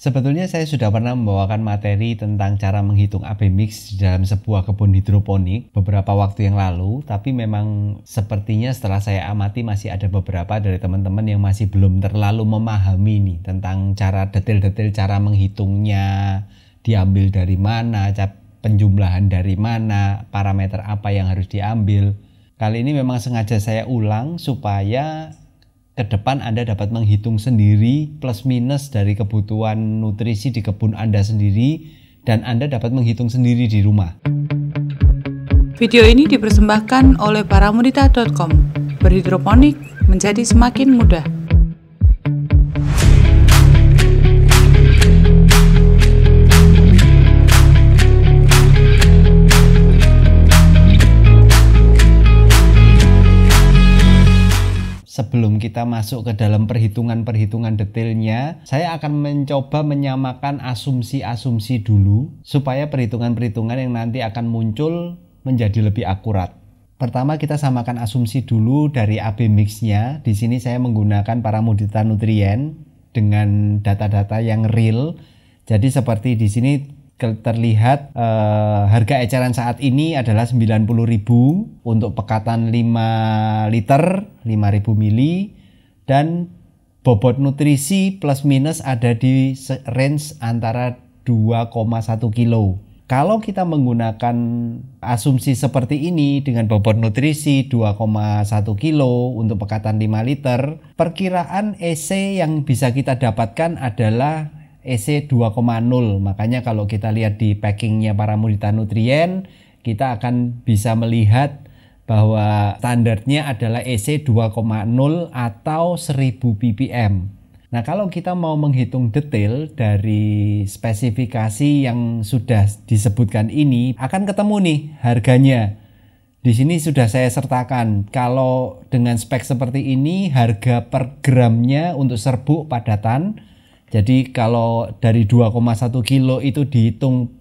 Sebetulnya saya sudah pernah membawakan materi tentang cara menghitung AB mix dalam sebuah kebun hidroponik beberapa waktu yang lalu, tapi memang sepertinya setelah saya amati masih ada beberapa dari teman-teman yang masih belum terlalu memahami nih tentang cara detail-detail cara menghitungnya, diambil dari mana, penjumlahan dari mana, parameter apa yang harus diambil. Kali ini memang sengaja saya ulang supaya ke depan Anda dapat menghitung sendiri plus minus dari kebutuhan nutrisi di kebun Anda sendiri dan Anda dapat menghitung sendiri di rumah. Video ini dipersembahkan oleh paramudita.com. Berhidroponik menjadi semakin mudah. sebelum kita masuk ke dalam perhitungan-perhitungan detailnya, saya akan mencoba menyamakan asumsi-asumsi dulu supaya perhitungan-perhitungan yang nanti akan muncul menjadi lebih akurat. Pertama kita samakan asumsi dulu dari AB mixnya. Di sini saya menggunakan paramodita nutrien dengan data-data yang real. Jadi seperti di sini terlihat uh, harga eceran saat ini adalah 90.000 untuk pekatan 5 liter 5.000 mili dan bobot nutrisi plus minus ada di range antara 2,1 kilo. Kalau kita menggunakan asumsi seperti ini dengan bobot nutrisi 2,1 kilo untuk pekatan 5 liter, perkiraan EC yang bisa kita dapatkan adalah EC 2,0 makanya kalau kita lihat di packingnya para murita nutrien kita akan bisa melihat bahwa standarnya adalah EC 2,0 atau 1000 ppm. Nah, kalau kita mau menghitung detail dari spesifikasi yang sudah disebutkan ini, akan ketemu nih harganya. Di sini sudah saya sertakan, kalau dengan spek seperti ini, harga per gramnya untuk serbuk padatan jadi kalau dari 2,1 kilo itu dihitung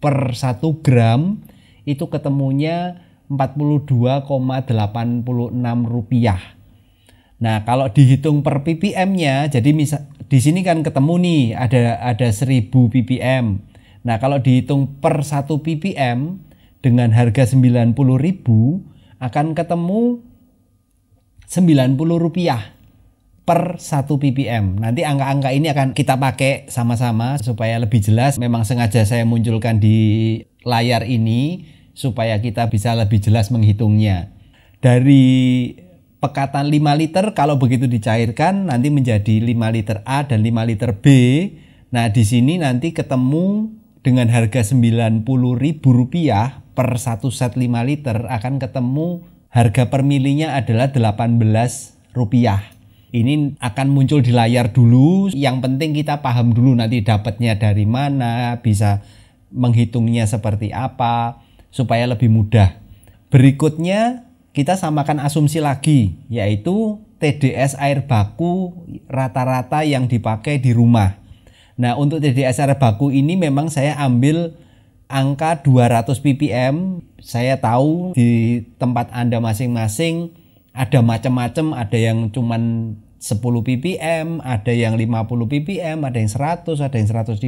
per 1 gram itu ketemunya 42,86 rupiah. Nah kalau dihitung per ppm-nya, jadi misal di sini kan ketemu nih ada ada 1000 ppm. Nah kalau dihitung per 1 ppm dengan harga 90 ribu akan ketemu 90 rupiah per 1 ppm. Nanti angka-angka ini akan kita pakai sama-sama supaya lebih jelas. Memang sengaja saya munculkan di layar ini supaya kita bisa lebih jelas menghitungnya. Dari pekatan 5 liter kalau begitu dicairkan nanti menjadi 5 liter A dan 5 liter B. Nah, di sini nanti ketemu dengan harga Rp90.000 per satu set 5 liter akan ketemu harga per milinya adalah 18 rupiah ini akan muncul di layar dulu. Yang penting kita paham dulu nanti dapatnya dari mana, bisa menghitungnya seperti apa supaya lebih mudah. Berikutnya kita samakan asumsi lagi yaitu TDS air baku rata-rata yang dipakai di rumah. Nah, untuk TDS air baku ini memang saya ambil angka 200 ppm. Saya tahu di tempat Anda masing-masing ada macam-macam, ada yang cuman 10 ppm, ada yang 50 ppm, ada yang 100, ada yang 150.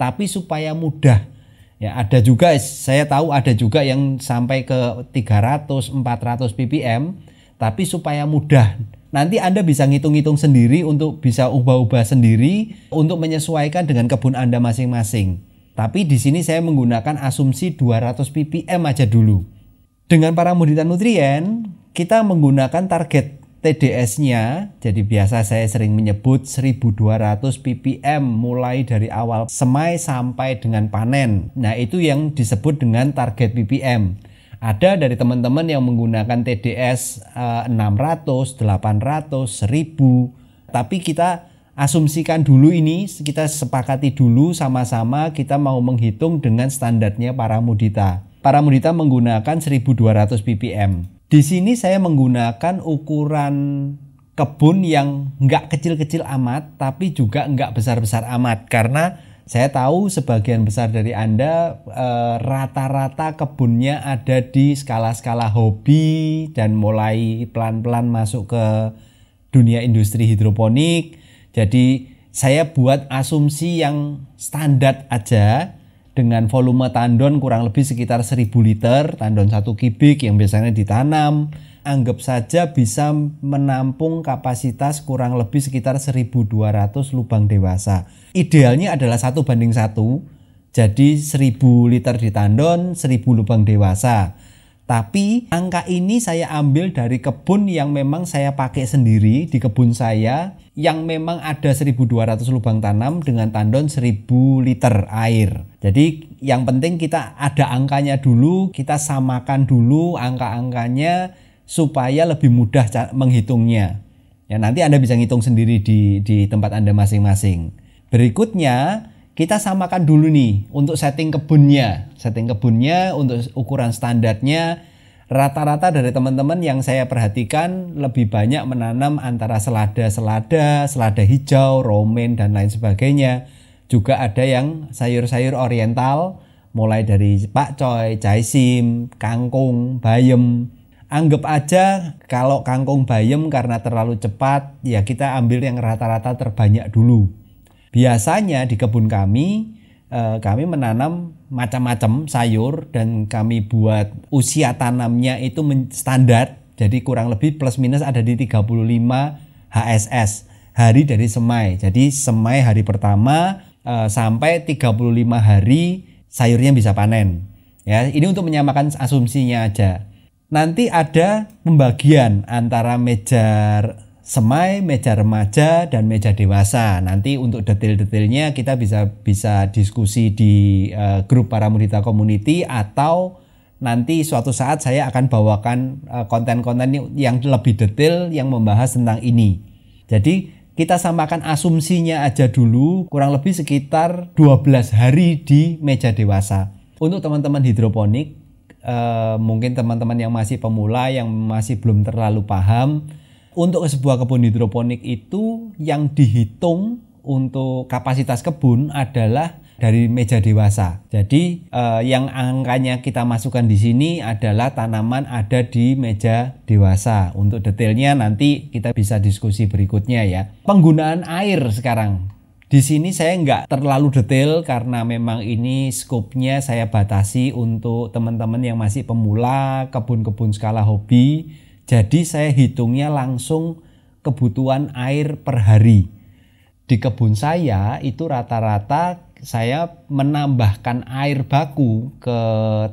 Tapi supaya mudah. Ya, ada juga saya tahu ada juga yang sampai ke 300, 400 ppm, tapi supaya mudah. Nanti Anda bisa ngitung-ngitung sendiri untuk bisa ubah-ubah sendiri untuk menyesuaikan dengan kebun Anda masing-masing. Tapi di sini saya menggunakan asumsi 200 ppm aja dulu. Dengan para muditan nutrien, kita menggunakan target TDS-nya, jadi biasa saya sering menyebut 1200 ppm mulai dari awal semai sampai dengan panen. Nah, itu yang disebut dengan target ppm. Ada dari teman-teman yang menggunakan TDS 600, 800, 1000, tapi kita asumsikan dulu ini, kita sepakati dulu sama-sama kita mau menghitung dengan standarnya para mudita. Para mudita menggunakan 1200 ppm. Di sini saya menggunakan ukuran kebun yang nggak kecil-kecil amat, tapi juga nggak besar-besar amat karena saya tahu sebagian besar dari Anda eh, rata-rata e, kebunnya ada di skala-skala hobi dan mulai pelan-pelan masuk ke dunia industri hidroponik. Jadi saya buat asumsi yang standar aja dengan volume tandon kurang lebih sekitar 1000 liter, tandon satu kubik yang biasanya ditanam, anggap saja bisa menampung kapasitas kurang lebih sekitar 1200 lubang dewasa. Idealnya adalah satu banding satu, jadi 1000 liter di tandon, 1000 lubang dewasa. Tapi angka ini saya ambil dari kebun yang memang saya pakai sendiri di kebun saya yang memang ada 1200 lubang tanam dengan tandon 1000 liter air. Jadi yang penting kita ada angkanya dulu, kita samakan dulu angka-angkanya supaya lebih mudah menghitungnya. Ya nanti Anda bisa ngitung sendiri di di tempat Anda masing-masing. Berikutnya kita samakan dulu nih untuk setting kebunnya. Setting kebunnya untuk ukuran standarnya rata-rata dari teman-teman yang saya perhatikan lebih banyak menanam antara selada-selada, selada hijau, romen dan lain sebagainya. Juga ada yang sayur-sayur oriental mulai dari pakcoy, caisim, kangkung, bayam. Anggap aja kalau kangkung bayam karena terlalu cepat ya kita ambil yang rata-rata terbanyak dulu Biasanya di kebun kami eh, kami menanam macam-macam sayur dan kami buat usia tanamnya itu standar jadi kurang lebih plus minus ada di 35 HSS hari dari semai. Jadi semai hari pertama eh, sampai 35 hari sayurnya bisa panen. Ya, ini untuk menyamakan asumsinya aja. Nanti ada pembagian antara meja semai, meja remaja dan meja dewasa. Nanti untuk detail-detailnya kita bisa bisa diskusi di uh, grup para murita community atau nanti suatu saat saya akan bawakan konten eh, konten-konten yang lebih detail yang membahas tentang ini. Jadi kita samakan asumsinya aja dulu kurang lebih sekitar 12 hari di meja dewasa. Untuk teman-teman hidroponik uh, mungkin teman-teman yang masih pemula yang masih belum terlalu paham untuk sebuah kebun hidroponik itu yang dihitung untuk kapasitas kebun adalah dari meja dewasa. Jadi eh, yang angkanya kita masukkan di sini adalah tanaman ada di meja dewasa. Untuk detailnya nanti kita bisa diskusi berikutnya ya. Penggunaan air sekarang. Di sini saya nggak terlalu detail karena memang ini skopnya saya batasi untuk teman-teman yang masih pemula, kebun-kebun skala hobi jadi saya hitungnya langsung kebutuhan air per hari. Di kebun saya itu rata-rata saya menambahkan air baku ke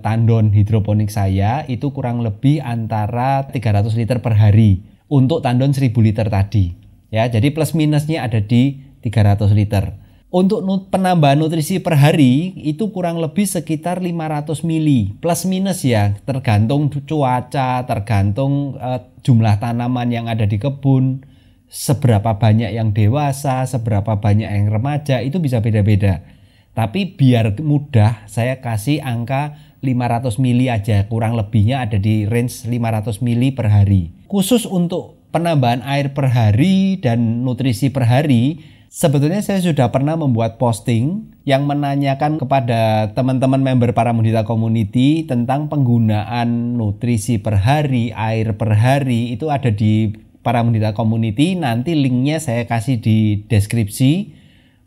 tandon hidroponik saya itu kurang lebih antara 300 liter per hari untuk tandon 1000 liter tadi. Ya, jadi plus minusnya ada di 300 liter untuk penambahan nutrisi per hari itu kurang lebih sekitar 500 mili plus minus ya tergantung cuaca tergantung uh, jumlah tanaman yang ada di kebun seberapa banyak yang dewasa seberapa banyak yang remaja itu bisa beda-beda tapi biar mudah saya kasih angka 500 mili aja kurang lebihnya ada di range 500 mili per hari khusus untuk penambahan air per hari dan nutrisi per hari Sebetulnya saya sudah pernah membuat posting yang menanyakan kepada teman-teman member para mudita community tentang penggunaan nutrisi per hari, air per hari itu ada di para mudita community. Nanti linknya saya kasih di deskripsi.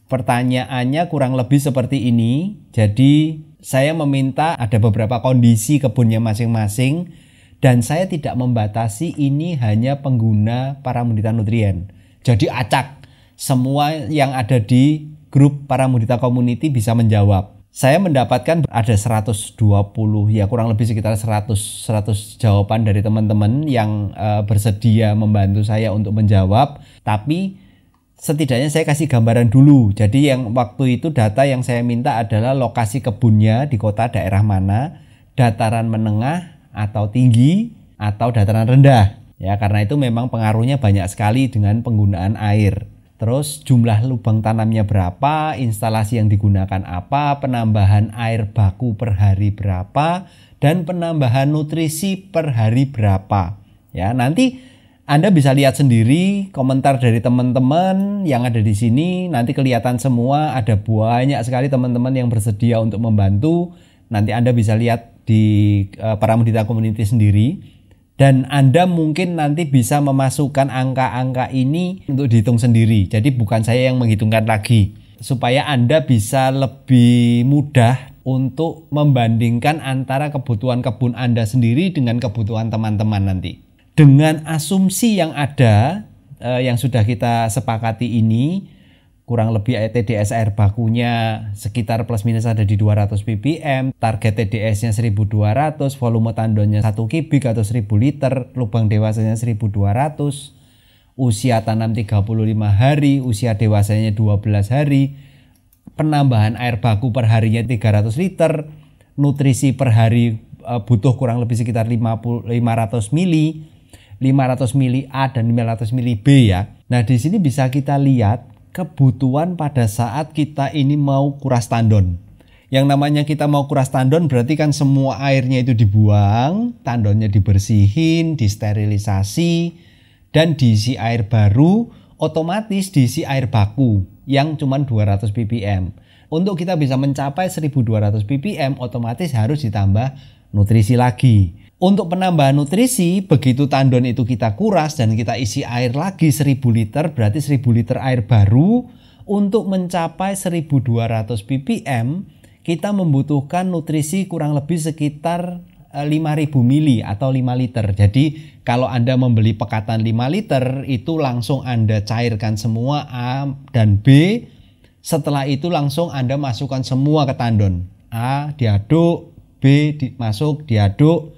Pertanyaannya kurang lebih seperti ini. Jadi saya meminta ada beberapa kondisi kebunnya masing-masing dan saya tidak membatasi ini hanya pengguna para mudita nutrien. Jadi acak semua yang ada di grup para mudita community bisa menjawab saya mendapatkan ada 120 ya kurang lebih sekitar 100 100 jawaban dari teman-teman yang uh, bersedia membantu saya untuk menjawab tapi setidaknya saya kasih gambaran dulu jadi yang waktu itu data yang saya minta adalah lokasi kebunnya di kota daerah mana dataran menengah atau tinggi atau dataran rendah ya karena itu memang pengaruhnya banyak sekali dengan penggunaan air Terus jumlah lubang tanamnya berapa, instalasi yang digunakan apa, penambahan air baku per hari berapa, dan penambahan nutrisi per hari berapa. Ya, nanti Anda bisa lihat sendiri komentar dari teman-teman yang ada di sini. Nanti kelihatan semua ada banyak sekali teman-teman yang bersedia untuk membantu. Nanti Anda bisa lihat di uh, eh, Paramedita Community sendiri dan Anda mungkin nanti bisa memasukkan angka-angka ini untuk dihitung sendiri. Jadi bukan saya yang menghitungkan lagi supaya Anda bisa lebih mudah untuk membandingkan antara kebutuhan kebun Anda sendiri dengan kebutuhan teman-teman nanti. Dengan asumsi yang ada eh, yang sudah kita sepakati ini, kurang lebih TDS air bakunya sekitar plus minus ada di 200 ppm, target TDS-nya 1200, volume tandonnya 1 kubik atau 1000 liter, lubang dewasanya 1200, usia tanam 35 hari, usia dewasanya 12 hari, penambahan air baku per harinya 300 liter, nutrisi per hari e, butuh kurang lebih sekitar 50 500 mili, 500 mili A dan 500 mili B ya. Nah, di sini bisa kita lihat kebutuhan pada saat kita ini mau kuras tandon. Yang namanya kita mau kuras tandon berarti kan semua airnya itu dibuang, tandonnya dibersihin, disterilisasi, dan diisi air baru, otomatis diisi air baku yang cuma 200 ppm. Untuk kita bisa mencapai 1200 ppm, otomatis harus ditambah nutrisi lagi. Untuk penambahan nutrisi, begitu tandon itu kita kuras dan kita isi air lagi 1000 liter, berarti 1000 liter air baru untuk mencapai 1200 ppm, kita membutuhkan nutrisi kurang lebih sekitar 5000 eh, mili atau 5 liter. Jadi kalau Anda membeli pekatan 5 liter itu langsung Anda cairkan semua A dan B. Setelah itu langsung Anda masukkan semua ke tandon. A diaduk, B dimasuk, diaduk,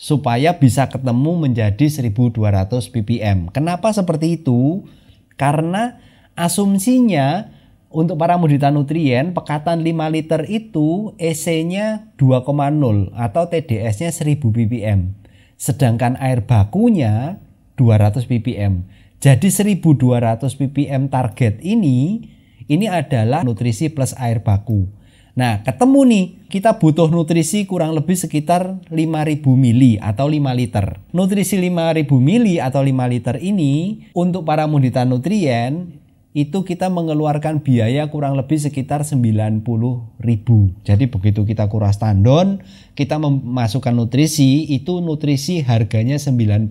supaya bisa ketemu menjadi 1200 ppm. Kenapa seperti itu? Karena asumsinya untuk para mudita nutrien pekatan 5 liter itu EC-nya 2,0 atau TDS-nya 1000 ppm. Sedangkan air bakunya 200 ppm. Jadi 1200 ppm target ini ini adalah nutrisi plus air baku. Nah, ketemu nih, kita butuh nutrisi kurang lebih sekitar 5000 mili atau 5 liter. Nutrisi 5000 mili atau 5 liter ini untuk para mudita nutrien itu kita mengeluarkan biaya kurang lebih sekitar 90.000. Jadi begitu kita kuras tandon, kita memasukkan nutrisi, itu nutrisi harganya 90.000.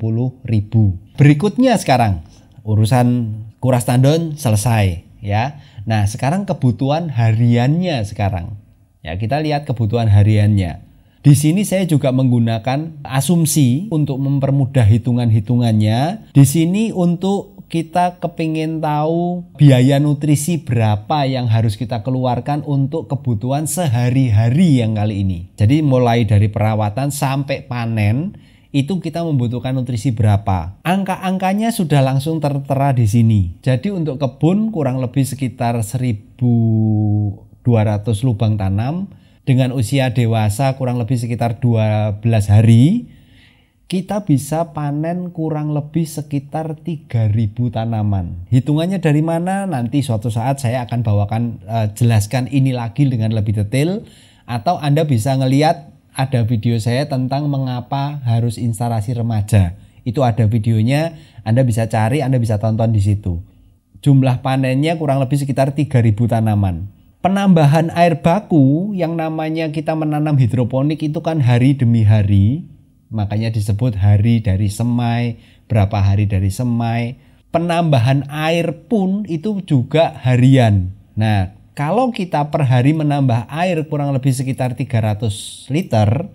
Berikutnya sekarang urusan kuras tandon selesai ya. Nah, sekarang kebutuhan hariannya sekarang. Ya, kita lihat kebutuhan hariannya. Di sini saya juga menggunakan asumsi untuk mempermudah hitungan-hitungannya. Di sini untuk kita kepingin tahu biaya nutrisi berapa yang harus kita keluarkan untuk kebutuhan sehari-hari yang kali ini. Jadi mulai dari perawatan sampai panen itu kita membutuhkan nutrisi berapa. Angka-angkanya sudah langsung tertera di sini. Jadi untuk kebun kurang lebih sekitar 1200 lubang tanam dengan usia dewasa kurang lebih sekitar 12 hari kita bisa panen kurang lebih sekitar 3000 tanaman. Hitungannya dari mana? Nanti suatu saat saya akan bawakan uh, jelaskan ini lagi dengan lebih detail atau Anda bisa ngelihat ada video saya tentang mengapa harus instalasi remaja. Itu ada videonya, Anda bisa cari, Anda bisa tonton di situ. Jumlah panennya kurang lebih sekitar 3000 tanaman. Penambahan air baku yang namanya kita menanam hidroponik itu kan hari demi hari. Makanya disebut hari dari semai, berapa hari dari semai. Penambahan air pun itu juga harian. Nah, kalau kita per hari menambah air kurang lebih sekitar 300 liter,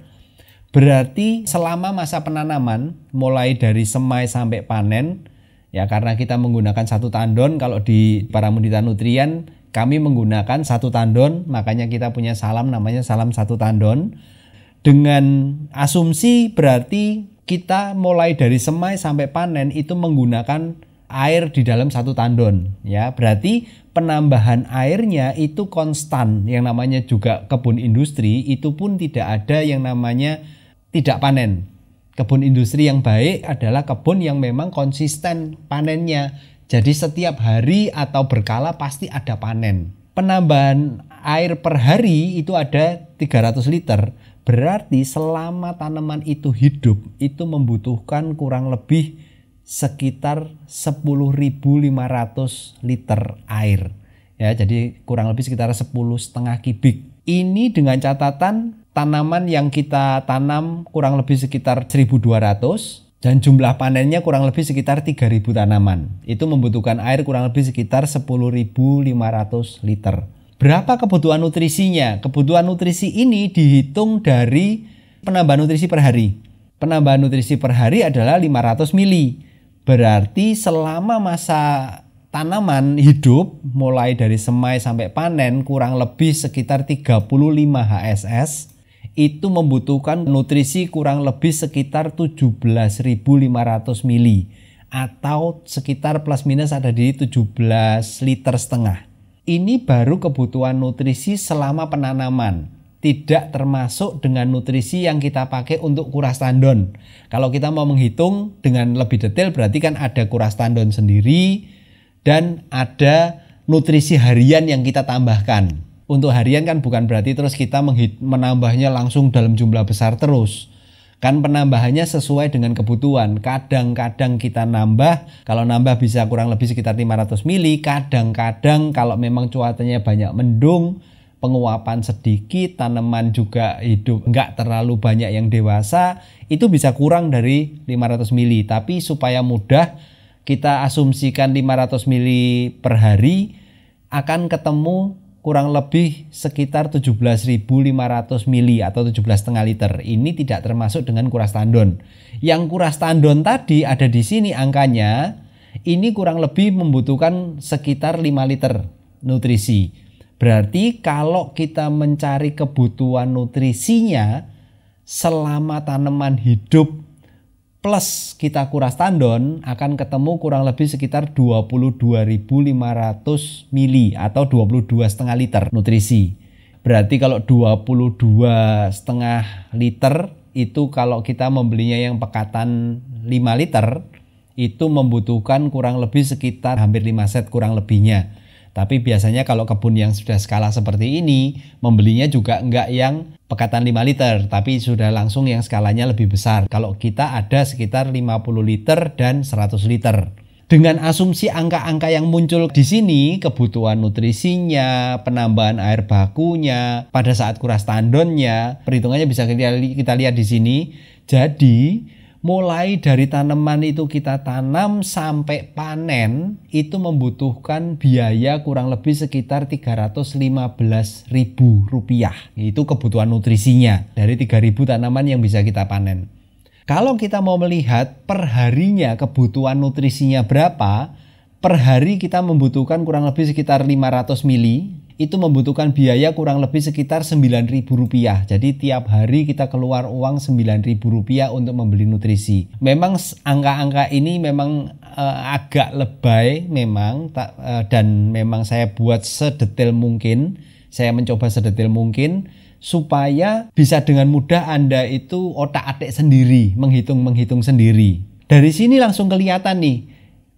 berarti selama masa penanaman mulai dari semai sampai panen, ya karena kita menggunakan satu tandon kalau di para mudita Nutrien kami menggunakan satu tandon, makanya kita punya salam namanya salam satu tandon. Dengan asumsi berarti kita mulai dari semai sampai panen itu menggunakan air di dalam satu tandon ya. Berarti penambahan airnya itu konstan yang namanya juga kebun industri itu pun tidak ada yang namanya tidak panen kebun industri yang baik adalah kebun yang memang konsisten panennya jadi setiap hari atau berkala pasti ada panen penambahan air per hari itu ada 300 liter berarti selama tanaman itu hidup itu membutuhkan kurang lebih sekitar 10.500 liter air. Ya, jadi kurang lebih sekitar 10 setengah kubik. Ini dengan catatan tanaman yang kita tanam kurang lebih sekitar 1.200 dan jumlah panennya kurang lebih sekitar 3.000 tanaman. Itu membutuhkan air kurang lebih sekitar 10.500 liter. Berapa kebutuhan nutrisinya? Kebutuhan nutrisi ini dihitung dari penambahan nutrisi per hari penambahan nutrisi per hari adalah 500 mili. Berarti selama masa tanaman hidup mulai dari semai sampai panen kurang lebih sekitar 35 HSS itu membutuhkan nutrisi kurang lebih sekitar 17.500 mili atau sekitar plus minus ada di 17 liter setengah. Ini baru kebutuhan nutrisi selama penanaman tidak termasuk dengan nutrisi yang kita pakai untuk kuras tandon. Kalau kita mau menghitung dengan lebih detail berarti kan ada kuras tandon sendiri dan ada nutrisi harian yang kita tambahkan. Untuk harian kan bukan berarti terus kita menambahnya langsung dalam jumlah besar terus. Kan penambahannya sesuai dengan kebutuhan. Kadang-kadang kita nambah, kalau nambah bisa kurang lebih sekitar 500 mili, kadang-kadang kalau memang cuacanya banyak mendung, penguapan sedikit, tanaman juga hidup nggak terlalu banyak yang dewasa, itu bisa kurang dari 500 mili. Tapi supaya mudah, kita asumsikan 500 mili per hari akan ketemu kurang lebih sekitar 17.500 mili atau 17,5 liter. Ini tidak termasuk dengan kuras tandon. Yang kuras tandon tadi ada di sini angkanya, ini kurang lebih membutuhkan sekitar 5 liter nutrisi. Berarti kalau kita mencari kebutuhan nutrisinya selama tanaman hidup plus kita kuras tandon akan ketemu kurang lebih sekitar 22.500 mili atau 22 liter nutrisi. Berarti kalau 22 liter itu kalau kita membelinya yang pekatan 5 liter itu membutuhkan kurang lebih sekitar hampir 5 set kurang lebihnya tapi biasanya kalau kebun yang sudah skala seperti ini, membelinya juga enggak yang pekatan 5 liter, tapi sudah langsung yang skalanya lebih besar. Kalau kita ada sekitar 50 liter dan 100 liter. Dengan asumsi angka-angka yang muncul di sini, kebutuhan nutrisinya, penambahan air bakunya, pada saat kuras tandonnya, perhitungannya bisa kita, lihat di sini. Jadi, mulai dari tanaman itu kita tanam sampai panen itu membutuhkan biaya kurang lebih sekitar 315 ribu rupiah itu kebutuhan nutrisinya dari 3000 tanaman yang bisa kita panen kalau kita mau melihat perharinya kebutuhan nutrisinya berapa per hari kita membutuhkan kurang lebih sekitar 500 mili itu membutuhkan biaya kurang lebih sekitar Rp9.000. Jadi tiap hari kita keluar uang Rp9.000 untuk membeli nutrisi. Memang angka-angka ini memang uh, agak lebay memang ta, uh, dan memang saya buat sedetail mungkin. Saya mencoba sedetail mungkin supaya bisa dengan mudah Anda itu otak-atik sendiri, menghitung-menghitung sendiri. Dari sini langsung kelihatan nih,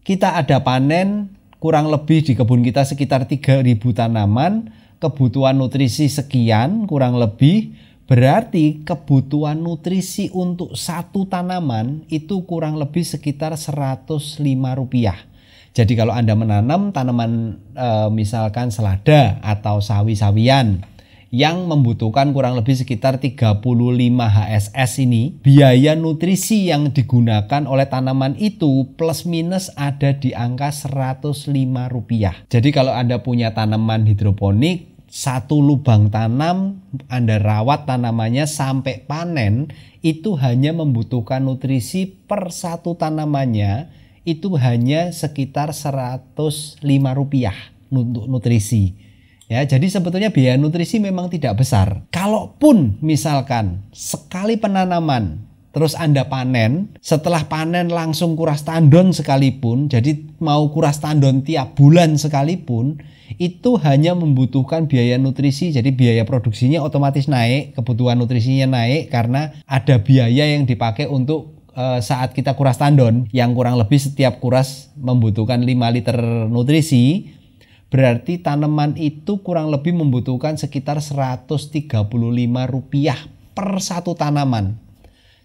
kita ada panen kurang lebih di kebun kita sekitar 3000 tanaman, kebutuhan nutrisi sekian kurang lebih, berarti kebutuhan nutrisi untuk satu tanaman itu kurang lebih sekitar 105 rupiah. Jadi kalau Anda menanam tanaman e, misalkan selada atau sawi-sawian, yang membutuhkan kurang lebih sekitar 35 HSS ini, biaya nutrisi yang digunakan oleh tanaman itu plus minus ada di angka 105 rupiah. Jadi kalau Anda punya tanaman hidroponik, satu lubang tanam Anda rawat tanamannya sampai panen itu hanya membutuhkan nutrisi per satu tanamannya itu hanya sekitar 105 rupiah untuk nutrisi. Ya, jadi sebetulnya biaya nutrisi memang tidak besar. Kalaupun misalkan sekali penanaman terus Anda panen, setelah panen langsung kuras tandon sekalipun, jadi mau kuras tandon tiap bulan sekalipun, itu hanya membutuhkan biaya nutrisi, jadi biaya produksinya otomatis naik, kebutuhan nutrisinya naik karena ada biaya yang dipakai untuk eh, saat kita kuras tandon yang kurang lebih setiap kuras membutuhkan 5 liter nutrisi Berarti tanaman itu kurang lebih membutuhkan sekitar 135 rupiah per satu tanaman.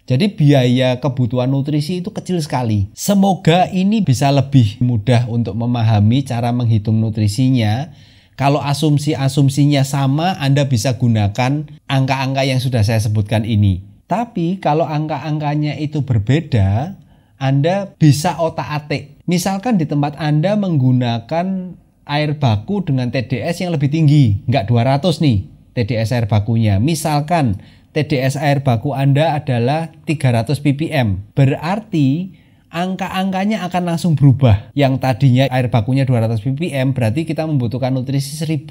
Jadi biaya kebutuhan nutrisi itu kecil sekali. Semoga ini bisa lebih mudah untuk memahami cara menghitung nutrisinya. Kalau asumsi-asumsinya sama, Anda bisa gunakan angka-angka yang sudah saya sebutkan ini. Tapi kalau angka-angkanya itu berbeda, Anda bisa otak-atik. Misalkan di tempat Anda menggunakan air baku dengan TDS yang lebih tinggi, nggak 200 nih TDS air bakunya. Misalkan TDS air baku Anda adalah 300 ppm, berarti angka-angkanya akan langsung berubah. Yang tadinya air bakunya 200 ppm, berarti kita membutuhkan nutrisi 1000.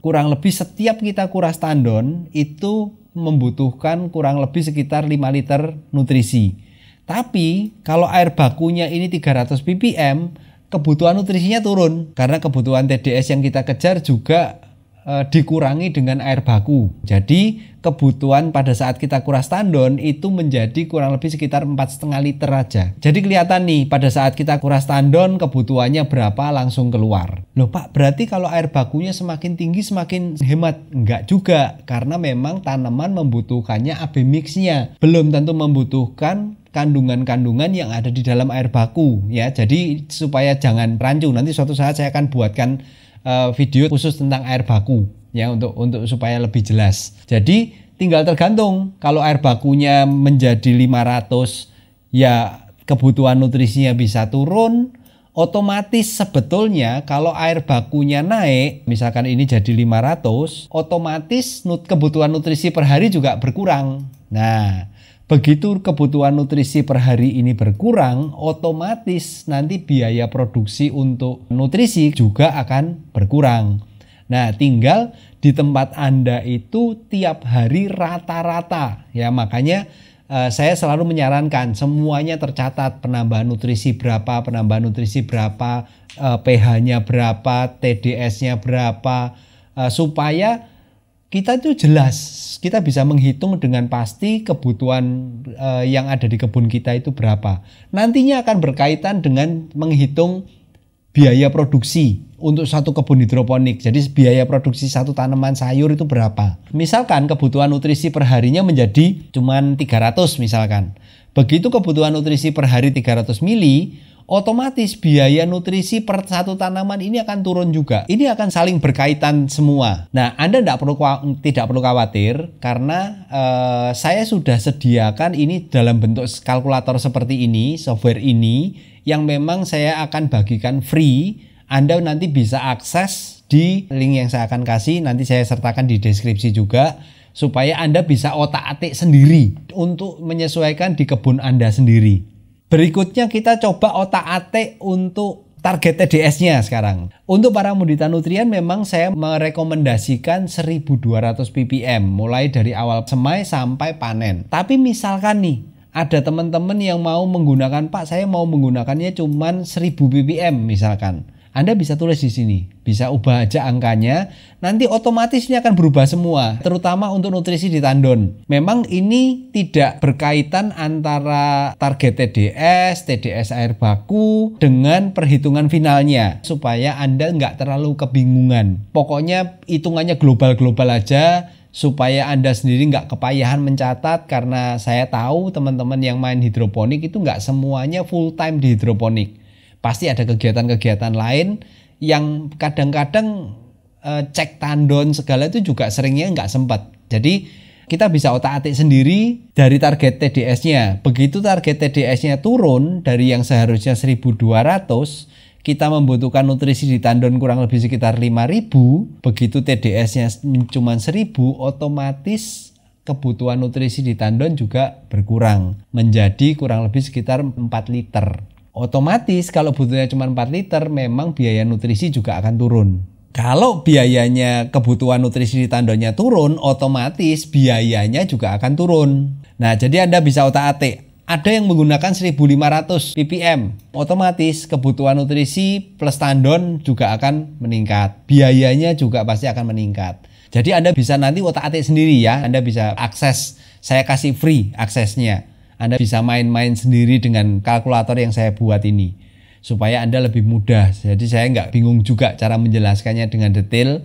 Kurang lebih setiap kita kuras tandon itu membutuhkan kurang lebih sekitar 5 liter nutrisi. Tapi kalau air bakunya ini 300 ppm, kebutuhan nutrisinya turun karena kebutuhan TDS yang kita kejar juga e, dikurangi dengan air baku. Jadi kebutuhan pada saat kita kuras tandon itu menjadi kurang lebih sekitar 4,5 liter aja. Jadi kelihatan nih pada saat kita kuras tandon kebutuhannya berapa langsung keluar. Loh Pak, berarti kalau air bakunya semakin tinggi semakin hemat? Enggak juga, karena memang tanaman membutuhkannya AB mixnya. Belum tentu membutuhkan kandungan-kandungan yang ada di dalam air baku ya. Jadi supaya jangan rancu. Nanti suatu saat saya akan buatkan uh, video khusus tentang air baku ya untuk untuk supaya lebih jelas. Jadi tinggal tergantung kalau air bakunya menjadi 500 ya kebutuhan nutrisinya bisa turun otomatis sebetulnya kalau air bakunya naik, misalkan ini jadi 500, otomatis kebutuhan nutrisi per hari juga berkurang. Nah, Begitu kebutuhan nutrisi per hari ini berkurang, otomatis nanti biaya produksi untuk nutrisi juga akan berkurang. Nah, tinggal di tempat Anda itu tiap hari rata-rata ya. Makanya eh, saya selalu menyarankan semuanya tercatat penambahan nutrisi berapa, penambahan nutrisi berapa, eh, pH-nya berapa, TDS-nya berapa eh, supaya kita itu jelas kita bisa menghitung dengan pasti kebutuhan uh, yang ada di kebun kita itu berapa. Nantinya akan berkaitan dengan menghitung biaya produksi untuk satu kebun hidroponik. Jadi biaya produksi satu tanaman sayur itu berapa? Misalkan kebutuhan nutrisi perharinya menjadi cuman 300 misalkan. Begitu kebutuhan nutrisi per hari 300 mili, otomatis biaya nutrisi per satu tanaman ini akan turun juga. Ini akan saling berkaitan semua. Nah, Anda tidak perlu tidak perlu khawatir karena uh, saya sudah sediakan ini dalam bentuk kalkulator seperti ini, software ini yang memang saya akan bagikan free. Anda nanti bisa akses di link yang saya akan kasih. Nanti saya sertakan di deskripsi juga supaya Anda bisa otak-atik sendiri untuk menyesuaikan di kebun Anda sendiri. Berikutnya kita coba otak-atik untuk target TDS-nya sekarang. Untuk para mudita nutrien memang saya merekomendasikan 1200 ppm mulai dari awal semai sampai panen. Tapi misalkan nih ada teman-teman yang mau menggunakan Pak saya mau menggunakannya cuma 1000 ppm misalkan anda bisa tulis di sini, bisa ubah aja angkanya, nanti otomatis ini akan berubah semua, terutama untuk nutrisi di tandon. Memang ini tidak berkaitan antara target TDS, TDS air baku, dengan perhitungan finalnya, supaya Anda nggak terlalu kebingungan. Pokoknya hitungannya global-global aja, supaya Anda sendiri nggak kepayahan mencatat karena saya tahu teman-teman yang main hidroponik itu nggak semuanya full time di hidroponik pasti ada kegiatan-kegiatan lain yang kadang-kadang eh, cek tandon segala itu juga seringnya nggak sempat. Jadi kita bisa otak-atik sendiri dari target TDS-nya. Begitu target TDS-nya turun dari yang seharusnya 1200, kita membutuhkan nutrisi di tandon kurang lebih sekitar 5000, begitu TDS-nya cuma 1000, otomatis kebutuhan nutrisi di tandon juga berkurang menjadi kurang lebih sekitar 4 liter otomatis kalau butuhnya cuma 4 liter memang biaya nutrisi juga akan turun. Kalau biayanya kebutuhan nutrisi di tandonya turun, otomatis biayanya juga akan turun. Nah, jadi Anda bisa otak-atik. Ada yang menggunakan 1500 ppm, otomatis kebutuhan nutrisi plus tandon juga akan meningkat. Biayanya juga pasti akan meningkat. Jadi Anda bisa nanti otak-atik sendiri ya, Anda bisa akses, saya kasih free aksesnya anda bisa main-main sendiri dengan kalkulator yang saya buat ini supaya Anda lebih mudah. Jadi saya nggak bingung juga cara menjelaskannya dengan detail.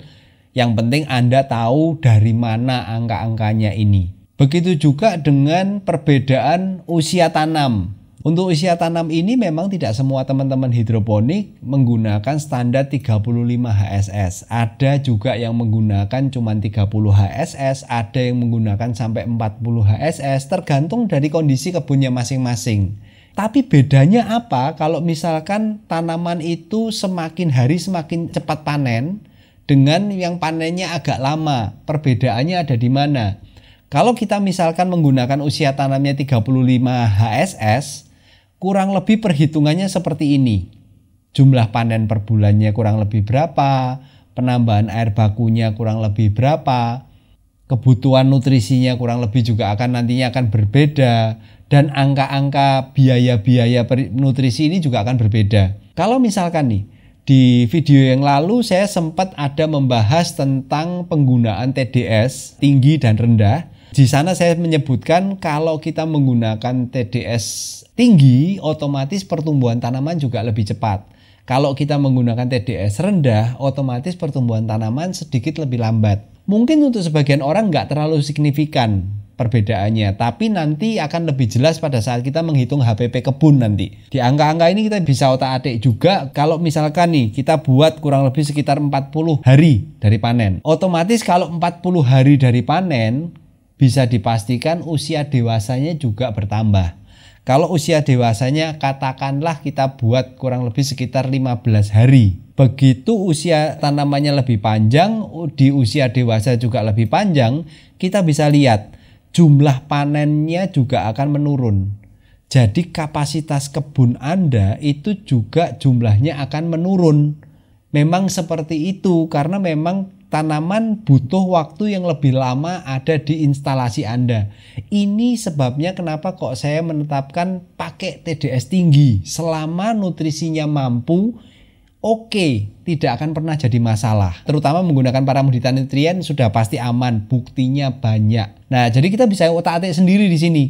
Yang penting Anda tahu dari mana angka-angkanya ini. Begitu juga dengan perbedaan usia tanam. Untuk usia tanam ini memang tidak semua teman-teman hidroponik menggunakan standar 35 HSS. Ada juga yang menggunakan cuma 30 HSS, ada yang menggunakan sampai 40 HSS tergantung dari kondisi kebunnya masing-masing. Tapi bedanya apa kalau misalkan tanaman itu semakin hari semakin cepat panen dengan yang panennya agak lama? Perbedaannya ada di mana? Kalau kita misalkan menggunakan usia tanamnya 35 HSS, kurang lebih perhitungannya seperti ini. Jumlah panen per bulannya kurang lebih berapa, penambahan air bakunya kurang lebih berapa, kebutuhan nutrisinya kurang lebih juga akan nantinya akan berbeda dan angka-angka biaya-biaya nutrisi ini juga akan berbeda. Kalau misalkan nih di video yang lalu saya sempat ada membahas tentang penggunaan TDS tinggi dan rendah di sana saya menyebutkan kalau kita menggunakan TDS tinggi, otomatis pertumbuhan tanaman juga lebih cepat. Kalau kita menggunakan TDS rendah, otomatis pertumbuhan tanaman sedikit lebih lambat. Mungkin untuk sebagian orang nggak terlalu signifikan perbedaannya, tapi nanti akan lebih jelas pada saat kita menghitung HPP kebun nanti. Di angka-angka ini kita bisa otak-atik juga kalau misalkan nih kita buat kurang lebih sekitar 40 hari dari panen. Otomatis kalau 40 hari dari panen, bisa dipastikan usia dewasanya juga bertambah. Kalau usia dewasanya katakanlah kita buat kurang lebih sekitar 15 hari. Begitu usia tanamannya lebih panjang, di usia dewasa juga lebih panjang, kita bisa lihat jumlah panennya juga akan menurun. Jadi kapasitas kebun Anda itu juga jumlahnya akan menurun. Memang seperti itu karena memang tanaman butuh waktu yang lebih lama ada di instalasi Anda. Ini sebabnya kenapa kok saya menetapkan pakai TDS tinggi. Selama nutrisinya mampu, oke, okay, tidak akan pernah jadi masalah. Terutama menggunakan paramudita nutrien sudah pasti aman, buktinya banyak. Nah, jadi kita bisa otak-atik sendiri di sini.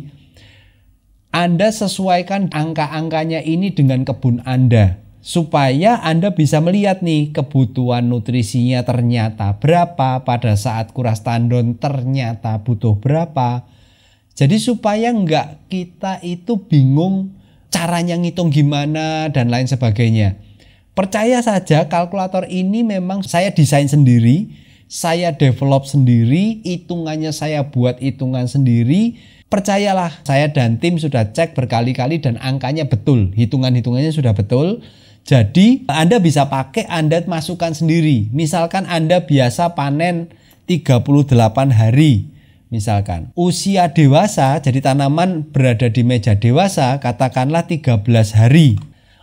Anda sesuaikan angka-angkanya ini dengan kebun Anda supaya Anda bisa melihat nih kebutuhan nutrisinya ternyata berapa pada saat kuras tandon ternyata butuh berapa. Jadi supaya enggak kita itu bingung caranya ngitung gimana dan lain sebagainya. Percaya saja kalkulator ini memang saya desain sendiri, saya develop sendiri, hitungannya saya buat hitungan sendiri. Percayalah, saya dan tim sudah cek berkali-kali dan angkanya betul, hitungan-hitungannya sudah betul jadi Anda bisa pakai Anda masukkan sendiri. Misalkan Anda biasa panen 38 hari. Misalkan usia dewasa jadi tanaman berada di meja dewasa katakanlah 13 hari.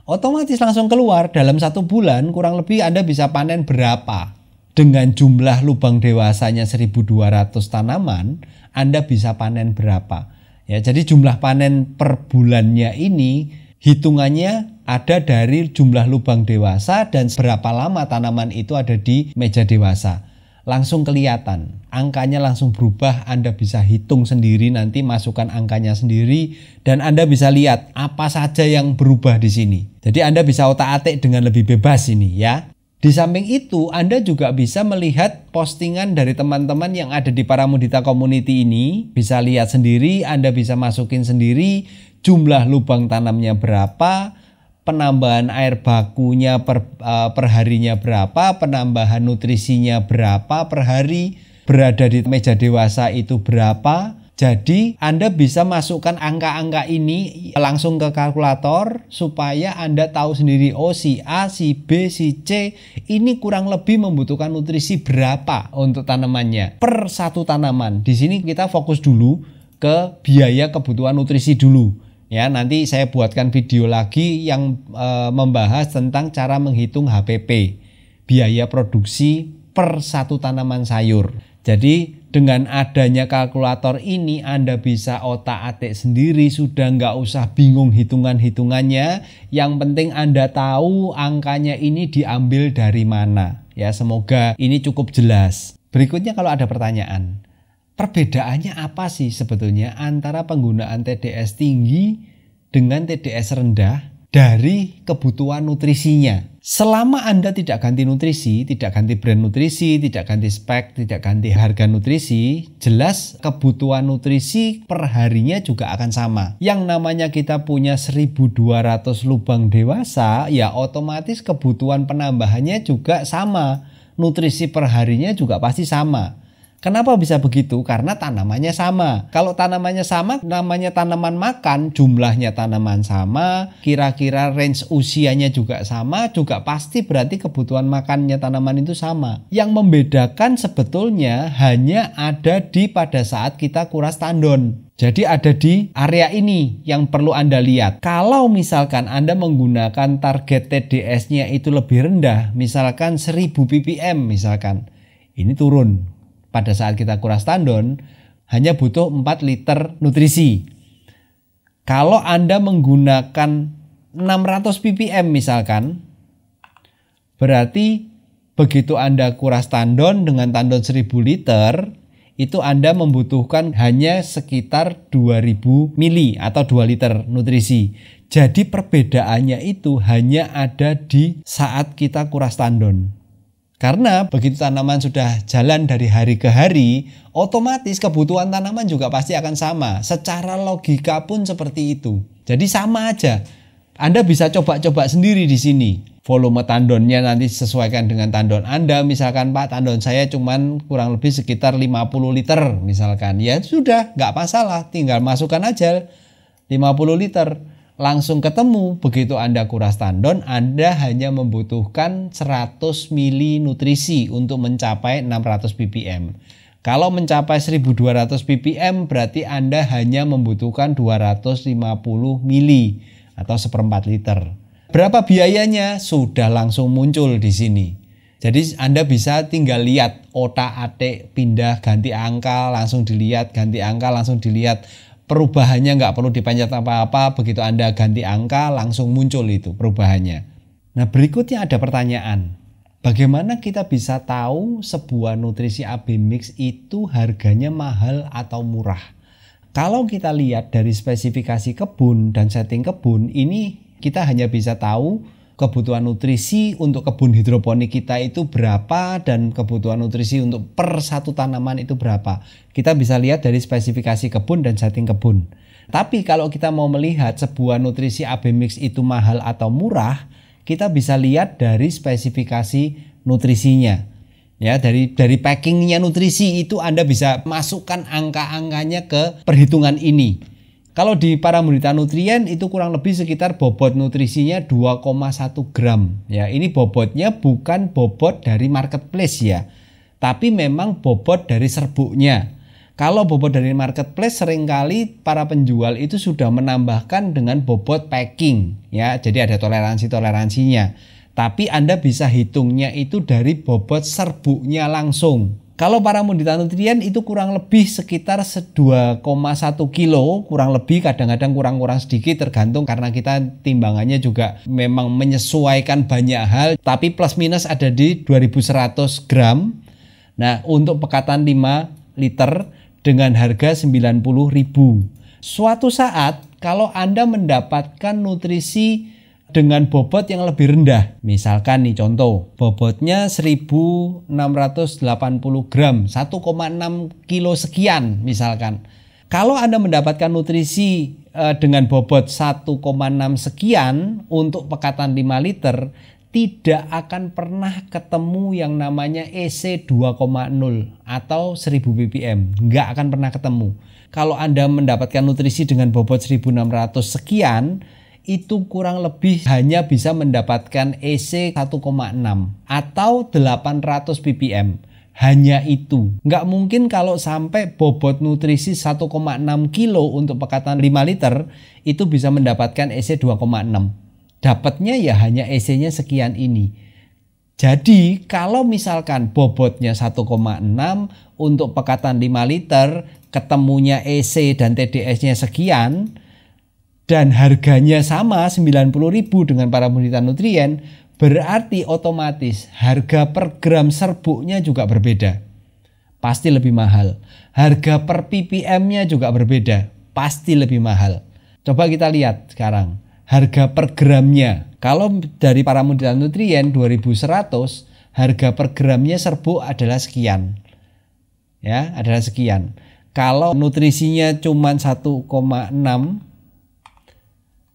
Otomatis langsung keluar dalam satu bulan kurang lebih Anda bisa panen berapa. Dengan jumlah lubang dewasanya 1200 tanaman, Anda bisa panen berapa. Ya, jadi jumlah panen per bulannya ini hitungannya ada dari jumlah lubang dewasa dan berapa lama tanaman itu ada di meja dewasa. Langsung kelihatan, angkanya langsung berubah, Anda bisa hitung sendiri nanti masukkan angkanya sendiri dan Anda bisa lihat apa saja yang berubah di sini. Jadi Anda bisa otak-atik dengan lebih bebas ini ya. Di samping itu, Anda juga bisa melihat postingan dari teman-teman yang ada di Paramudita Community ini. Bisa lihat sendiri, Anda bisa masukin sendiri jumlah lubang tanamnya berapa, penambahan air bakunya per, uh, eh, perharinya berapa, penambahan nutrisinya berapa per hari, berada di meja dewasa itu berapa. Jadi Anda bisa masukkan angka-angka ini langsung ke kalkulator supaya Anda tahu sendiri oh si A, si B, si C ini kurang lebih membutuhkan nutrisi berapa untuk tanamannya per satu tanaman. Di sini kita fokus dulu ke biaya kebutuhan nutrisi dulu. Ya, nanti saya buatkan video lagi yang e, membahas tentang cara menghitung HPP, biaya produksi per satu tanaman sayur. Jadi dengan adanya kalkulator ini Anda bisa otak-atik sendiri sudah nggak usah bingung hitungan-hitungannya. Yang penting Anda tahu angkanya ini diambil dari mana. Ya semoga ini cukup jelas. Berikutnya kalau ada pertanyaan, perbedaannya apa sih sebetulnya antara penggunaan TDS tinggi dengan TDS rendah dari kebutuhan nutrisinya. Selama Anda tidak ganti nutrisi, tidak ganti brand nutrisi, tidak ganti spek, tidak ganti harga nutrisi, jelas kebutuhan nutrisi perharinya juga akan sama. Yang namanya kita punya 1200 lubang dewasa, ya otomatis kebutuhan penambahannya juga sama. Nutrisi perharinya juga pasti sama. Kenapa bisa begitu? Karena tanamannya sama. Kalau tanamannya sama, namanya tanaman makan, jumlahnya tanaman sama, kira-kira range usianya juga sama, juga pasti berarti kebutuhan makannya tanaman itu sama. Yang membedakan sebetulnya hanya ada di pada saat kita kuras tandon. Jadi ada di area ini yang perlu Anda lihat. Kalau misalkan Anda menggunakan target TDS-nya itu lebih rendah, misalkan 1000 ppm misalkan, ini turun pada saat kita kuras tandon hanya butuh 4 liter nutrisi. Kalau Anda menggunakan 600 ppm misalkan, berarti begitu Anda kuras tandon dengan tandon 1000 liter, itu Anda membutuhkan hanya sekitar 2000 mili atau 2 liter nutrisi. Jadi perbedaannya itu hanya ada di saat kita kuras tandon. Karena begitu tanaman sudah jalan dari hari ke hari, otomatis kebutuhan tanaman juga pasti akan sama. Secara logika pun seperti itu. Jadi sama aja. Anda bisa coba-coba sendiri di sini. Volume tandonnya nanti sesuaikan dengan tandon Anda. Misalkan Pak tandon saya cuman kurang lebih sekitar 50 liter misalkan. Ya sudah, nggak masalah. Tinggal masukkan aja 50 liter langsung ketemu. Begitu Anda kuras tandon, Anda hanya membutuhkan 100 mili nutrisi untuk mencapai 600 ppm. Kalau mencapai 1200 ppm berarti Anda hanya membutuhkan 250 mili atau seperempat liter. Berapa biayanya? Sudah langsung muncul di sini. Jadi Anda bisa tinggal lihat otak atik pindah ganti angka langsung dilihat ganti angka langsung dilihat perubahannya nggak perlu dipencet apa-apa, begitu Anda ganti angka langsung muncul itu perubahannya. Nah berikutnya ada pertanyaan, bagaimana kita bisa tahu sebuah nutrisi AB mix itu harganya mahal atau murah? Kalau kita lihat dari spesifikasi kebun dan setting kebun ini kita hanya bisa tahu kebutuhan nutrisi untuk kebun hidroponik kita itu berapa dan kebutuhan nutrisi untuk per satu tanaman itu berapa. Kita bisa lihat dari spesifikasi kebun dan setting kebun. Tapi kalau kita mau melihat sebuah nutrisi AB mix itu mahal atau murah, kita bisa lihat dari spesifikasi nutrisinya. Ya, dari dari packingnya nutrisi itu Anda bisa masukkan angka-angkanya ke perhitungan ini. Kalau di para murita nutrien itu kurang lebih sekitar bobot nutrisinya 2,1 gram ya. Ini bobotnya bukan bobot dari marketplace ya. Tapi memang bobot dari serbuknya. Kalau bobot dari marketplace seringkali para penjual itu sudah menambahkan dengan bobot packing ya. Jadi ada toleransi-toleransinya. Tapi Anda bisa hitungnya itu dari bobot serbuknya langsung. Kalau para paramoditanotrien itu kurang lebih sekitar 2,1 kilo, kurang lebih kadang-kadang kurang-kurang sedikit tergantung karena kita timbangannya juga memang menyesuaikan banyak hal, tapi plus minus ada di 2100 gram. Nah, untuk pekatan 5 liter dengan harga 90.000. Suatu saat kalau Anda mendapatkan nutrisi dengan bobot yang lebih rendah. Misalkan nih contoh, bobotnya 1680 gram, 1,6 kilo sekian misalkan. Kalau Anda mendapatkan nutrisi eh, dengan bobot 1,6 sekian untuk pekatan 5 liter, tidak akan pernah ketemu yang namanya EC 2,0 atau 1000 ppm. Nggak akan pernah ketemu. Kalau Anda mendapatkan nutrisi dengan bobot 1600 sekian, itu kurang lebih hanya bisa mendapatkan EC 1,6 atau 800 ppm hanya itu. Nggak mungkin kalau sampai bobot nutrisi 1,6 kilo untuk pekatan 5 liter itu bisa mendapatkan EC 2,6. Dapatnya ya hanya EC-nya sekian ini. Jadi kalau misalkan bobotnya 1,6 untuk pekatan 5 liter ketemunya EC dan TDS-nya sekian, dan harganya sama 90.000 dengan para paramonita nutrien, berarti otomatis harga per gram serbuknya juga berbeda. Pasti lebih mahal. Harga per ppm-nya juga berbeda. Pasti lebih mahal. Coba kita lihat sekarang harga per gramnya. Kalau dari para paramonita nutrien 2100, harga per gramnya serbuk adalah sekian. Ya, adalah sekian. Kalau nutrisinya cuma 1,6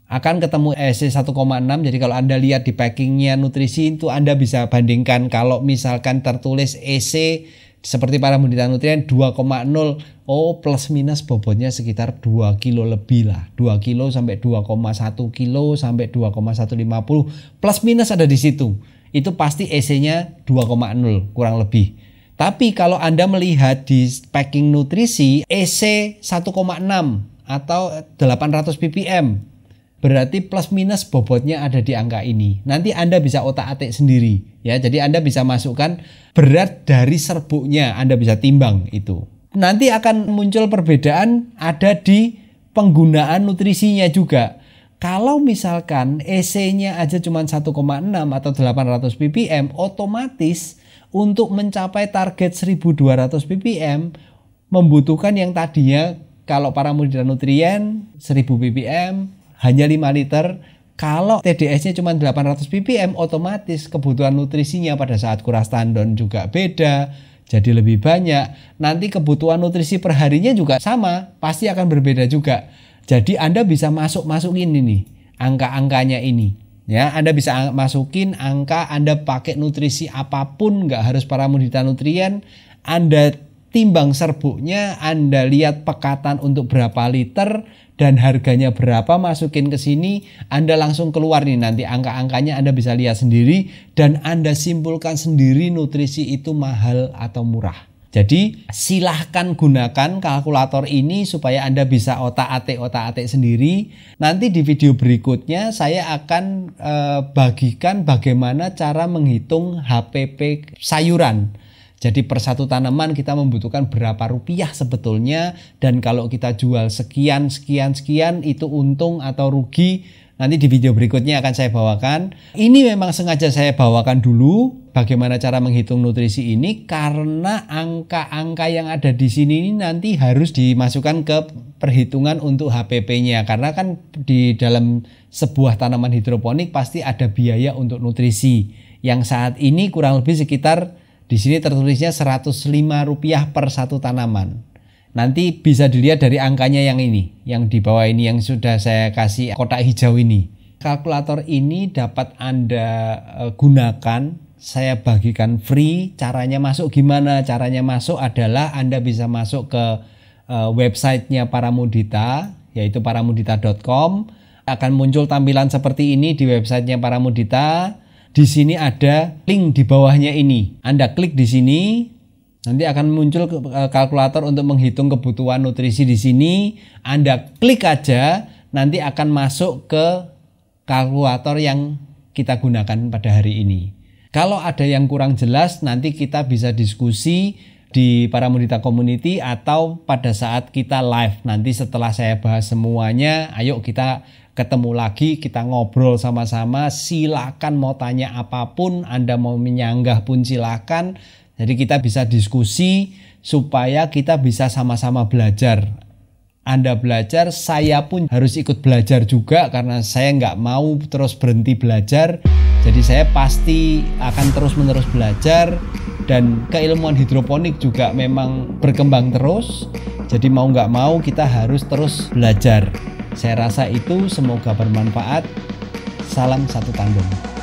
akan ketemu EC 1,6 jadi kalau Anda lihat di packingnya nutrisi itu Anda bisa bandingkan kalau misalkan tertulis EC seperti para penderita nutrien 2,0 oh plus minus bobotnya sekitar 2 kilo lebih lah 2 kilo sampai 2,1 kilo sampai 2,150 plus minus ada di situ itu pasti EC nya 2,0 kurang lebih tapi kalau Anda melihat di packing nutrisi EC 1,6 atau 800 ppm berarti plus minus bobotnya ada di angka ini. Nanti Anda bisa otak-atik sendiri ya. Jadi Anda bisa masukkan berat dari serbuknya, Anda bisa timbang itu. Nanti akan muncul perbedaan ada di penggunaan nutrisinya juga. Kalau misalkan EC-nya aja cuma 1,6 atau 800 ppm, otomatis untuk mencapai target 1200 ppm membutuhkan yang tadinya kalau paramuda nutrien 1000 ppm, hanya 5 liter kalau TDS-nya cuma 800 ppm otomatis kebutuhan nutrisinya pada saat kuras tandon juga beda jadi lebih banyak nanti kebutuhan nutrisi perharinya juga sama pasti akan berbeda juga jadi Anda bisa masuk-masukin ini angka-angkanya ini ya Anda bisa masukin angka Anda pakai nutrisi apapun nggak harus para mudita nutrien Anda timbang serbuknya Anda lihat pekatan untuk berapa liter dan harganya berapa masukin ke sini Anda langsung keluar nih nanti angka-angkanya Anda bisa lihat sendiri dan Anda simpulkan sendiri nutrisi itu mahal atau murah. Jadi silahkan gunakan kalkulator ini supaya Anda bisa otak-atik otak-atik sendiri. Nanti di video berikutnya saya akan eh, bagikan bagaimana cara menghitung HPP sayuran jadi per satu tanaman kita membutuhkan berapa rupiah sebetulnya dan kalau kita jual sekian sekian sekian itu untung atau rugi nanti di video berikutnya akan saya bawakan. Ini memang sengaja saya bawakan dulu bagaimana cara menghitung nutrisi ini karena angka-angka yang ada di sini ini nanti harus dimasukkan ke perhitungan untuk HPP-nya karena kan di dalam sebuah tanaman hidroponik pasti ada biaya untuk nutrisi yang saat ini kurang lebih sekitar di sini tertulisnya rp rupiah per satu tanaman. Nanti bisa dilihat dari angkanya yang ini, yang di bawah ini yang sudah saya kasih kotak hijau ini. Kalkulator ini dapat Anda eh, gunakan, saya bagikan free. Caranya masuk gimana? Caranya masuk adalah Anda bisa masuk ke eh, websitenya Paramudita, yaitu paramudita.com. Akan muncul tampilan seperti ini di websitenya Paramudita di sini ada link di bawahnya ini. Anda klik di sini, nanti akan muncul e, kalkulator untuk menghitung kebutuhan nutrisi di sini. Anda klik aja, nanti akan masuk ke kalkulator yang kita gunakan pada hari ini. Kalau ada yang kurang jelas, nanti kita bisa diskusi di para mudita community atau pada saat kita live nanti setelah saya bahas semuanya ayo kita ketemu lagi, kita ngobrol sama-sama. Silakan mau tanya apapun, Anda mau menyanggah pun silakan. Jadi kita bisa diskusi supaya kita bisa sama-sama belajar. Anda belajar, saya pun harus ikut belajar juga karena saya nggak mau terus berhenti belajar. Jadi saya pasti akan terus-menerus belajar dan keilmuan hidroponik juga memang berkembang terus. Jadi mau nggak mau kita harus terus belajar. Saya rasa itu semoga bermanfaat. Salam satu tanggung.